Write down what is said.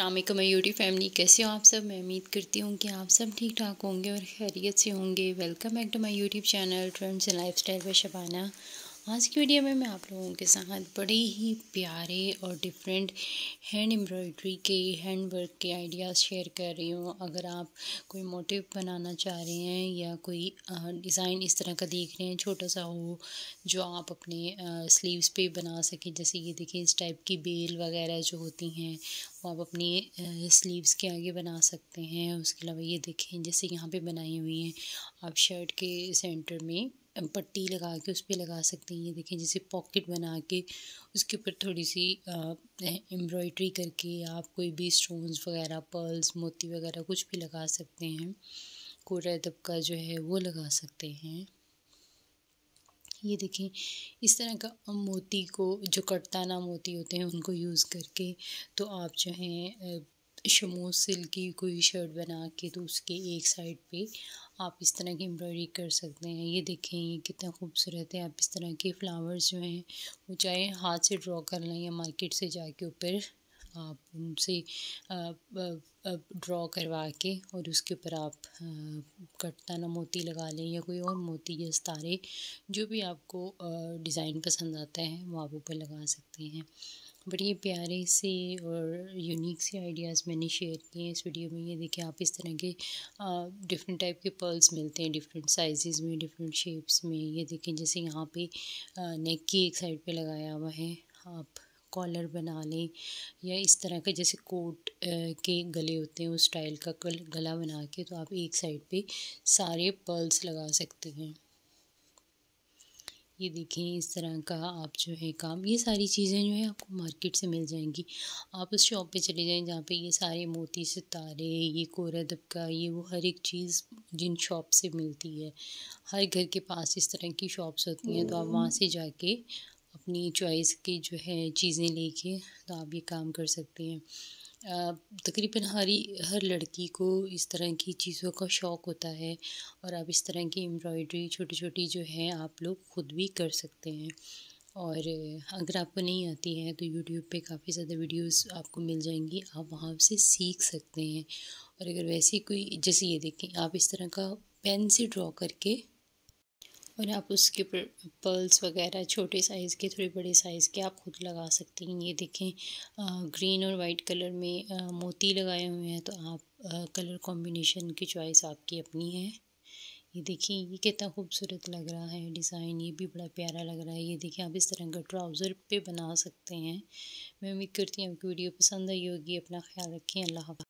अल्लाम UT family कैसे हो आप सब मैं उम्मीद करती हूँ कि आप सब ठीक ठाक होंगे और खैरियत से होंगे welcome back to my YouTube channel trends and lifestyle पर शबाना आज की वीडियो में मैं आप लोगों के साथ बड़े ही प्यारे और डिफरेंट हैंड एम्ब्रॉयड्री के हैंड वर्क के आइडियाज़ शेयर कर रही हूँ अगर आप कोई मोटिव बनाना चाह रहे हैं या कोई डिज़ाइन इस तरह का देख रहे हैं छोटा सा हो जो आप अपने स्लीव्स पे बना सकें जैसे ये देखिए इस टाइप की बेल वगैरह जो होती हैं वो आप अपने स्लीव्स के आगे बना सकते हैं उसके अलावा ये देखें जैसे यहाँ पर बनाई हुई हैं आप शर्ट के सेंटर में पट्टी लगा के उस पर लगा सकते हैं ये देखें जैसे पॉकेट बना के उसके ऊपर थोड़ी सी एम्ब्रॉयड्री करके आप कोई भी स्टोन्स वगैरह पर्ल्स मोती वगैरह कुछ भी लगा सकते हैं कोरा दबका जो है वो लगा सकते हैं ये देखें इस तरह का मोती को जो कटताना मोती होते हैं उनको यूज़ करके तो आप जो हैं शमो सिल्क की कोई शर्ट बना के तो उसके एक साइड पे आप इस तरह की एम्ब्रॉयडरी कर सकते हैं ये देखें ये कितना खूबसूरत है आप इस तरह के फ्लावर्स जो हैं वो चाहे हाथ से ड्रॉ कर लें या मार्केट से जाके ऊपर आप उनसे ड्रॉ करवा के और उसके ऊपर आप ना मोती लगा लें या कोई और मोती या सितारे जो भी आपको डिज़ाइन पसंद आता है वो आप ऊपर लगा सकते हैं बड़ी प्यारे से और यूनिक से आइडियाज़ मैंने शेयर किए हैं इस वीडियो में ये देखिए आप इस तरह के डिफरेंट टाइप के पर्ल्स मिलते हैं डिफरेंट साइजेस में डिफरेंट शेप्स में ये देखें जैसे यहाँ पे नेक की एक साइड पे लगाया हुआ है आप कॉलर बना लें या इस तरह का जैसे कोट के गले होते हैं उस स्टाइल का गला बना के तो आप एक साइड पर सारे पर्ल्स लगा सकते हैं ये देखें इस तरह का आप जो है काम ये सारी चीज़ें जो है आपको मार्केट से मिल जाएंगी आप उस शॉप पे चले जाएं जहाँ पे ये सारे मोती सितारे ये कोरा दबका ये वो हर एक चीज़ जिन शॉप से मिलती है हर घर के पास इस तरह की शॉप्स होती हैं तो आप वहाँ से जाके अपनी चॉइस की जो है चीज़ें लेके तो आप ये काम कर सकते हैं तकरीबन हर हर लड़की को इस तरह की चीज़ों का शौक़ होता है और आप इस तरह की एम्ब्रॉयडरी छोटी छोटी जो है आप लोग ख़ुद भी कर सकते हैं और अगर आपको नहीं आती है तो यूट्यूब पे काफ़ी ज़्यादा वीडियोस आपको मिल जाएंगी आप वहाँ से सीख सकते हैं और अगर वैसे कोई जैसे ये देखें आप इस तरह का पेन से ड्रॉ करके और आप उसके पर्ल्स वगैरह छोटे साइज़ के थोड़े बड़े साइज़ के आप खुद लगा सकती हैं ये देखें ग्रीन और वाइट कलर में आ, मोती लगाए हुए हैं तो आप आ, कलर कॉम्बिनेशन की चॉइस आपकी अपनी है ये देखिए ये कितना खूबसूरत लग रहा है डिज़ाइन ये भी बड़ा प्यारा लग रहा है ये देखिए आप इस तरह का ट्राउज़र पे बना सकते हैं मैं उम्मीद करती हूँ आपकी वीडियो पसंद आई होगी अपना ख्याल रखें अल्लाह